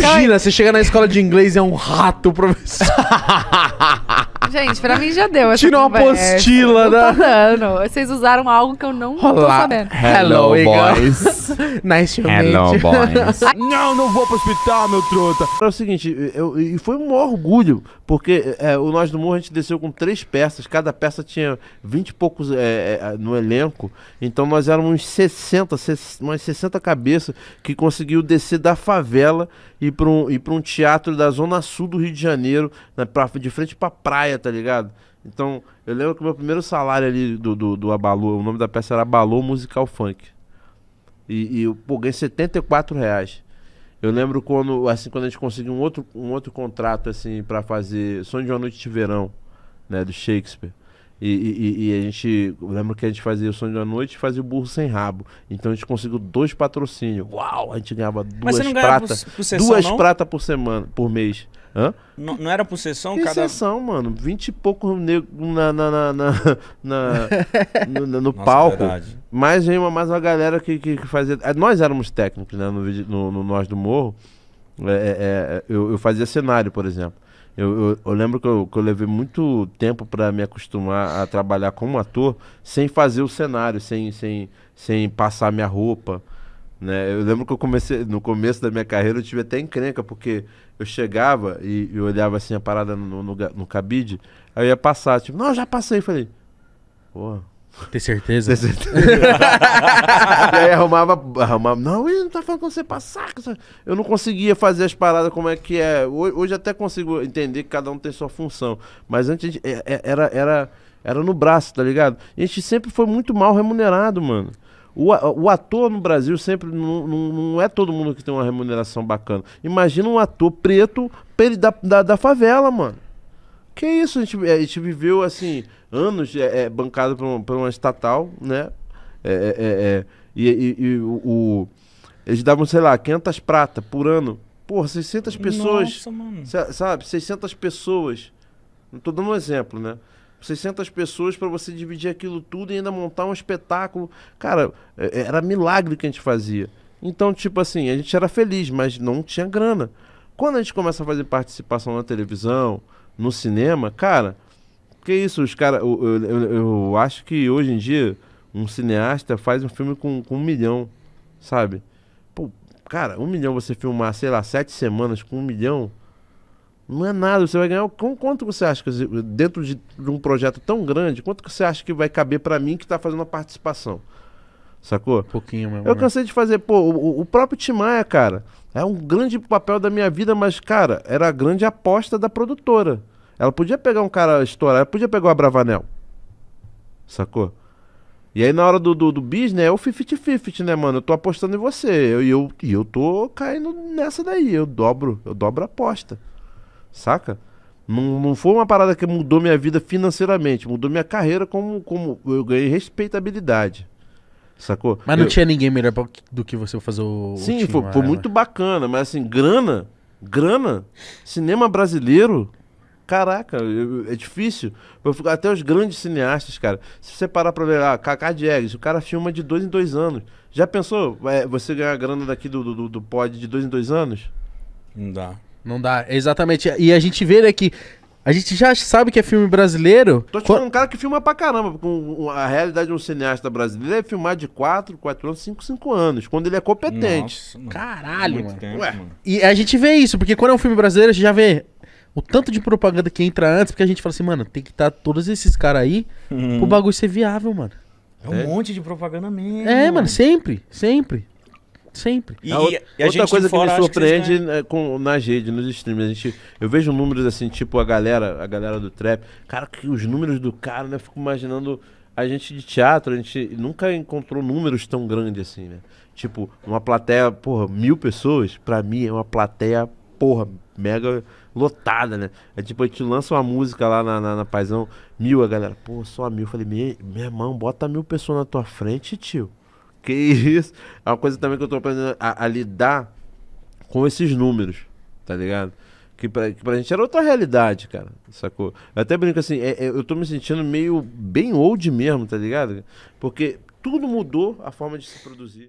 Imagina, então, você chega na escola de inglês e é um rato, professor. Gente, pra mim já deu. Essa Tira uma apostila, né? Vocês usaram algo que eu não Olá. tô sabendo. Hello, Hello boys. Nice to Hello, meet boys. não, não vou pro hospital, meu trota. É o seguinte, eu, e foi um orgulho, porque é, o Nós do Morro a gente desceu com três peças, cada peça tinha vinte e poucos é, é, é no elenco, então nós éramos uns 60, umas 60 cabeças que conseguiu descer da favela e para um, pra um teatro da zona sul do Rio de Janeiro, pra, de frente pra praia, tá ligado? Então, eu lembro que o meu primeiro salário ali do, do, do Abalô, o nome da peça era Abalô Musical Funk. E, e eu pô, ganhei 74 reais. Eu lembro quando, assim, quando a gente conseguiu um outro, um outro contrato, assim, para fazer Sonho de uma Noite de Verão, né, do Shakespeare. E, e, e, a gente, eu lembro que a gente fazia o Sonho de uma Noite e fazia o Burro Sem Rabo. Então a gente conseguiu dois patrocínios. Uau, a gente ganhava duas pratas. Duas pratas por semana, por mês. Hã? Não, não era por sessão? cada... sessão, mano. Vinte e pouco negros na, na, na, na, na no, no Nossa, palco. Verdade. Mais uma, mais uma galera que, que, que, fazia. É, nós éramos técnicos, né? No, no, no Nós do Morro. É, é, é, eu, eu fazia cenário, por exemplo. Eu, eu, eu, lembro que eu, que eu, levei muito tempo para me acostumar a trabalhar como ator sem fazer o cenário, sem, sem, sem passar minha roupa. Né? Eu lembro que eu comecei, no começo da minha carreira, eu tive até encrenca, porque eu chegava e eu olhava assim a parada no, no, no cabide, aí eu ia passar, tipo, não, já passei. Falei, porra. Tem certeza? Tem certeza. e aí arrumava, arrumava. Não, ele não tá falando com você passar. Eu não conseguia fazer as paradas como é que é. Hoje, hoje até consigo entender que cada um tem sua função. Mas antes é, é, era, era, era no braço, tá ligado? a gente sempre foi muito mal remunerado, mano. O, o ator no Brasil sempre não, não, não, é todo mundo que tem uma remuneração bacana. Imagina um ator preto da, da, da favela, mano. Que isso, a gente, é, a gente viveu assim, anos é, é, bancado por, um, por uma estatal, né? É, é, é, é, e, e, e o, o, Eles davam, sei lá, 500 prata por ano. Porra, 600 pessoas. Nossa, mano. Sabe, 600 pessoas. Não tô dando um exemplo, né? 600 pessoas para você dividir aquilo tudo e ainda montar um espetáculo. Cara, é, é, era milagre que a gente fazia. Então, tipo assim, a gente era feliz, mas não tinha grana. Quando a gente começa a fazer participação na televisão, no cinema, cara, que isso, os caras. Eu, eu, eu, eu, acho que hoje em dia um cineasta faz um filme com, com um milhão, sabe? Pô, cara, um milhão você filmar, sei lá, sete semanas com um milhão, não é nada, você vai ganhar. Quanto você acha que, dentro de, um projeto tão grande, quanto que você acha que vai caber para mim que tá fazendo a participação? Sacou? Um pouquinho mesmo. Eu né? cansei de fazer, pô, o, o próprio Timaya cara, é um grande papel da minha vida, mas, cara, era a grande aposta da produtora. Ela podia pegar um cara estourar, ela podia pegar o Abravanel. Sacou? E aí na hora do, do, do bis, né, é o 50-50, né, mano? Eu tô apostando em você. E eu, eu, eu tô caindo nessa daí. Eu dobro, eu dobro a aposta. Saca? Não, não foi uma parada que mudou minha vida financeiramente, mudou minha carreira como, como eu ganhei respeitabilidade. Sacou? Mas não eu... tinha ninguém melhor pra, do que você fazer o. Sim, o foi, foi né, muito bacana, mas assim, grana, grana, cinema brasileiro, caraca, eu, é difícil. até os grandes cineastas, cara, se você parar pra ver, ah, Cacá Diegues, o cara filma de dois em dois anos. Já pensou é, você ganhar grana daqui do, do, do pod de dois em dois anos? Não dá. Não dá, exatamente. E a gente vê né, que a gente já sabe que é filme brasileiro. Tô te falando, um cara que filma pra caramba. Com a realidade de um cineasta brasileiro é filmar de 4, 4 anos, 5, 5 anos, quando ele é competente. Nossa, Caralho, mano. Tempo, Ué. Mano. E a gente vê isso, porque quando é um filme brasileiro, a gente já vê o tanto de propaganda que entra antes, porque a gente fala assim, mano, tem que estar tá todos esses caras aí hum. pro bagulho ser viável, mano. É um é. monte de propaganda mesmo. É, mano, sempre, sempre. Sempre. E, a, outra, a coisa que me surpreende que é com, nas redes, nos streams. A gente, eu vejo números assim, tipo a galera, a galera do trap. Cara, que os números do cara, né? Eu fico imaginando. A gente de teatro, a gente nunca encontrou números tão grandes assim, né? Tipo, uma plateia, porra, mil pessoas, pra mim é uma plateia, porra, mega lotada, né? É tipo, a gente lança uma música lá na, na, na Paisão, mil, a galera, pô, só mil. Eu falei, meu irmão, bota mil pessoas na tua frente, tio. Que isso é uma coisa também que eu tô aprendendo a, a lidar com esses números, tá ligado? Que pra, que pra gente era outra realidade, cara, sacou? Eu até brinco assim, é, é, eu tô me sentindo meio bem old mesmo, tá ligado? Porque tudo mudou a forma de se produzir.